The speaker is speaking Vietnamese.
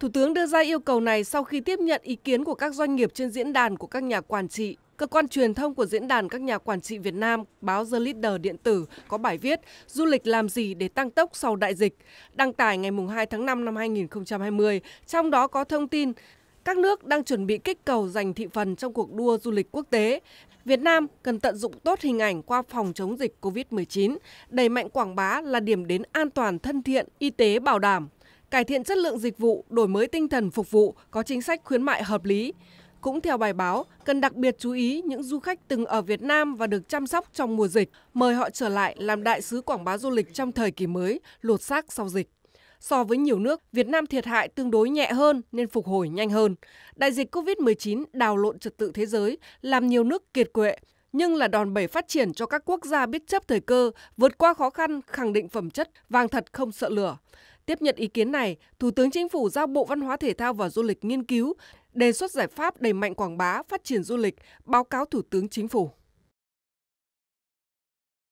Thủ tướng đưa ra yêu cầu này sau khi tiếp nhận ý kiến của các doanh nghiệp trên diễn đàn của các nhà quản trị. Cơ quan truyền thông của Diễn đàn các nhà quản trị Việt Nam, báo The Leader điện tử có bài viết Du lịch làm gì để tăng tốc sau đại dịch, đăng tải ngày 2 tháng 5 năm 2020, trong đó có thông tin các nước đang chuẩn bị kích cầu giành thị phần trong cuộc đua du lịch quốc tế. Việt Nam cần tận dụng tốt hình ảnh qua phòng chống dịch COVID-19, đẩy mạnh quảng bá là điểm đến an toàn thân thiện, y tế bảo đảm, cải thiện chất lượng dịch vụ, đổi mới tinh thần phục vụ, có chính sách khuyến mại hợp lý. Cũng theo bài báo, cần đặc biệt chú ý những du khách từng ở Việt Nam và được chăm sóc trong mùa dịch, mời họ trở lại làm đại sứ quảng bá du lịch trong thời kỳ mới, lột xác sau dịch. So với nhiều nước, Việt Nam thiệt hại tương đối nhẹ hơn nên phục hồi nhanh hơn. Đại dịch COVID-19 đào lộn trật tự thế giới, làm nhiều nước kiệt quệ, nhưng là đòn bẩy phát triển cho các quốc gia biết chấp thời cơ, vượt qua khó khăn, khẳng định phẩm chất, vàng thật không sợ lửa. Tiếp nhận ý kiến này, Thủ tướng Chính phủ giao Bộ Văn hóa Thể thao và Du lịch nghiên cứu, đề xuất giải pháp đẩy mạnh quảng bá, phát triển du lịch, báo cáo Thủ tướng Chính phủ.